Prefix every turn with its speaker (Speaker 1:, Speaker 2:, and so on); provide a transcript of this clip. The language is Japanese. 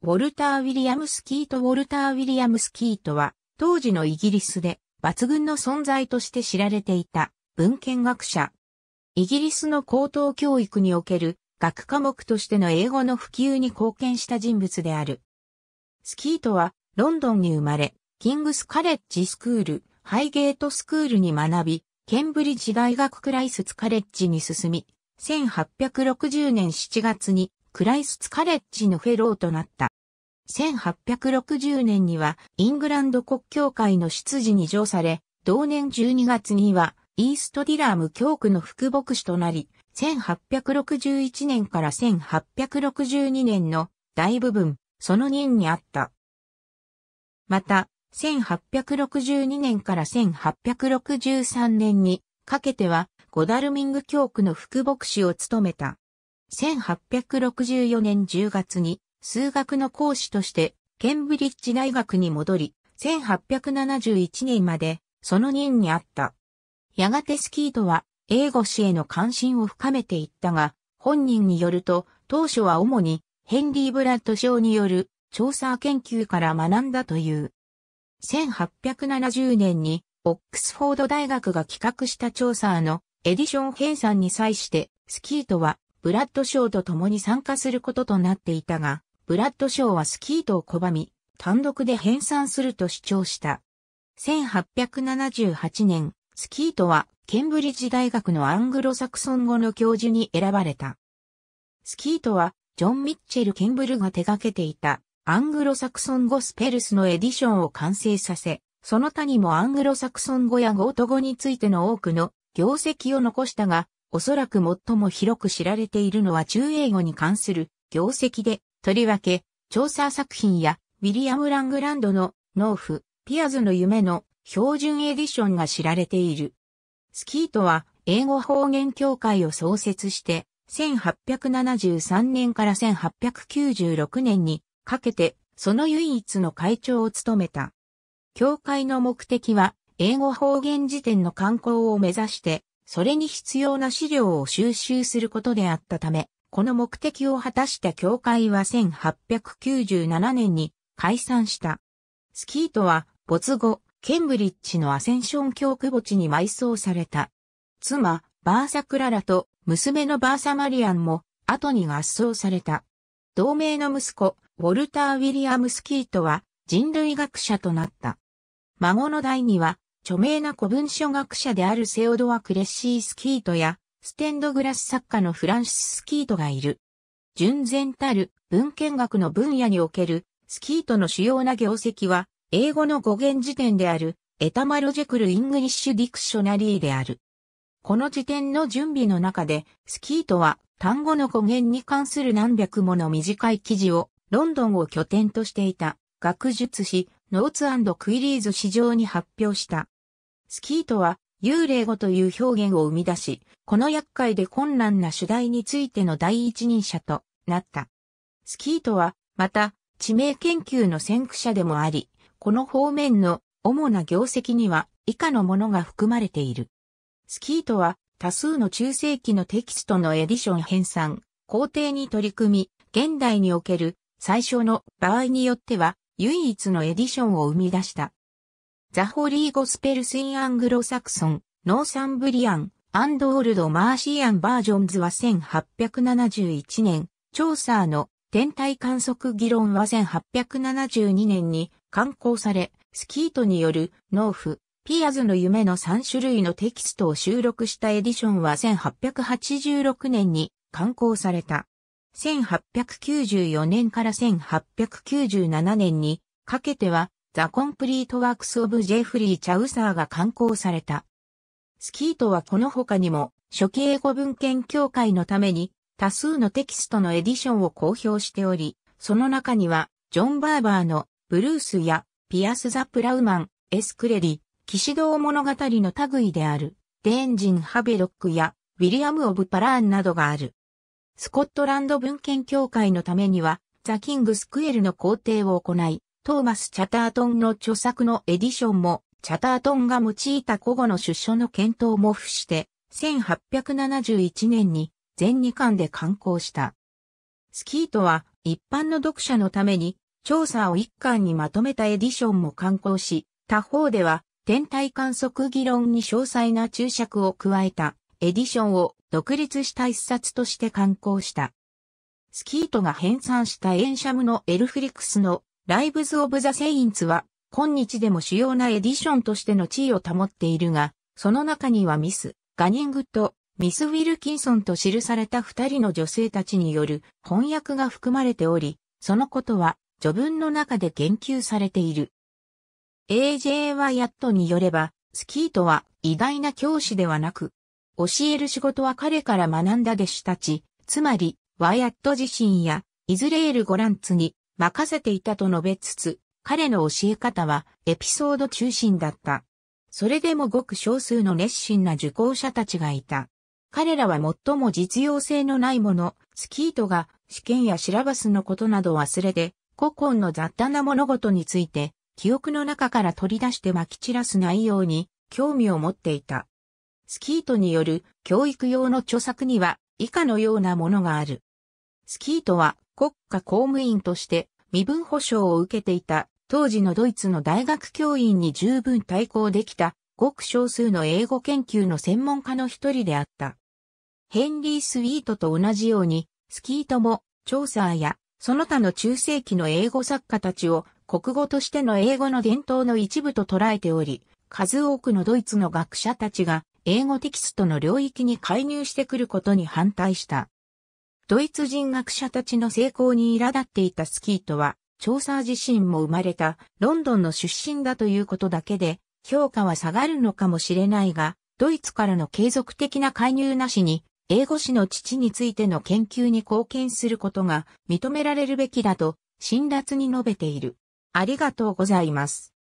Speaker 1: ウォルター・ウィリアムス・キート・ウォルター・ウィリアムス・キートは、当時のイギリスで抜群の存在として知られていた文献学者。イギリスの高等教育における学科目としての英語の普及に貢献した人物である。スキートはロンドンに生まれ、キングスカレッジスクール、ハイゲートスクールに学び、ケンブリッジ大学クライスツカレッジに進み、1860年7月にクライスツカレッジのフェローとなった。1860年にはイングランド国教会の執事に上され、同年12月にはイーストディラーム教区の副牧師となり、1861年から1862年の大部分、その任にあった。また、1862年から1863年にかけては、ゴダルミング教区の副牧師を務めた。1864年10月に、数学の講師として、ケンブリッジ大学に戻り、1871年まで、その任にあった。やがてスキートは、英語史への関心を深めていったが、本人によると、当初は主に、ヘンリー・ブラッド賞による、調査研究から学んだという。1870年に、オックスフォード大学が企画した調査の、エディション編纂に際して、スキートは、ブラッド賞と共に参加することとなっていたが、ブラッドショーはスキートを拒み、単独で編纂すると主張した。1878年、スキートはケンブリッジ大学のアングロサクソン語の教授に選ばれた。スキートはジョン・ミッチェル・ケンブルが手掛けていたアングロサクソン語スペルスのエディションを完成させ、その他にもアングロサクソン語やゴート語についての多くの業績を残したが、おそらく最も広く知られているのは中英語に関する業績で、とりわけ、調査作品や、ウィリアム・ラングランドの、農夫、ピアズの夢の、標準エディションが知られている。スキートは、英語方言協会を創設して、1873年から1896年にかけて、その唯一の会長を務めた。協会の目的は、英語方言辞典の刊行を目指して、それに必要な資料を収集することであったため、この目的を果たした教会は1897年に解散した。スキートは没後、ケンブリッジのアセンション教区墓地に埋葬された。妻、バーサクララと娘のバーサマリアンも後に合葬された。同盟の息子、ウォルター・ウィリアム・スキートは人類学者となった。孫の代には著名な古文書学者であるセオドア・クレッシー・スキートやステンドグラス作家のフランシス・スキートがいる。純然たる文献学の分野におけるスキートの主要な業績は、英語の語源辞典である、エタマロジェクル・イングリッシュ・ディクショナリーである。この辞典の準備の中で、スキートは単語の語源に関する何百もの短い記事をロンドンを拠点としていた学術誌ノーツクイリーズ市場に発表した。スキートは幽霊語という表現を生み出し、この厄介で困難な主題についての第一人者となった。スキートは、また、地名研究の先駆者でもあり、この方面の主な業績には以下のものが含まれている。スキートは多数の中世紀のテキストのエディション編纂、工程に取り組み、現代における最初の場合によっては唯一のエディションを生み出した。ザホリーゴスペルスイン・アングロサクソン、ノーサンブリアン、アンドオールド・マーシーアン・バージョンズは1871年、調査の天体観測議論は1872年に刊行され、スキートによる農夫、ピアズの夢の3種類のテキストを収録したエディションは1886年に刊行された。1894年から1897年にかけてはザ・コンプリート・ワークス・オブ・ジェフリー・チャウサーが刊行された。スキートはこの他にも、初期英語文献協会のために、多数のテキストのエディションを公表しており、その中には、ジョン・バーバーの、ブルースや、ピアス・ザ・プラウマン、エスクレリ、騎士道物語の類である、デンジン・ハベロックや、ウィリアム・オブ・パラーンなどがある。スコットランド文献協会のためには、ザ・キング・スクエルの工程を行い、トーマス・チャタートンの著作のエディションも、チャタートンが用いた古語の出所の検討も付して、1871年に全2巻で刊行した。スキートは一般の読者のために調査を1巻にまとめたエディションも刊行し、他方では天体観測議論に詳細な注釈を加えたエディションを独立した一冊として刊行した。スキートが編纂したエンシャムのエルフリクスのライブズ・オブ・ザ・セインツは、今日でも主要なエディションとしての地位を保っているが、その中にはミス・ガニングとミス・ウィルキンソンと記された二人の女性たちによる翻訳が含まれており、そのことは序文の中で言及されている。AJ ワイアットによれば、スキートは偉大な教師ではなく、教える仕事は彼から学んだ弟子たち、つまり、ワイアット自身や、イズレール・ゴランツに任せていたと述べつつ、彼の教え方はエピソード中心だった。それでもごく少数の熱心な受講者たちがいた。彼らは最も実用性のないもの、スキートが試験やシラバスのことなど忘れて、古今の雑多な物事について、記憶の中から取り出して撒き散らす内容に興味を持っていた。スキートによる教育用の著作には以下のようなものがある。スキートは国家公務員として身分保障を受けていた当時のドイツの大学教員に十分対抗できたごく少数の英語研究の専門家の一人であった。ヘンリー・スウィートと同じように、スキートも、調査や、その他の中世紀の英語作家たちを国語としての英語の伝統の一部と捉えており、数多くのドイツの学者たちが英語テキストの領域に介入してくることに反対した。ドイツ人学者たちの成功に苛立っていたスキートは、調査自身も生まれたロンドンの出身だということだけで、評価は下がるのかもしれないが、ドイツからの継続的な介入なしに、英語史の父についての研究に貢献することが認められるべきだと、辛辣に述べている。ありがとうございます。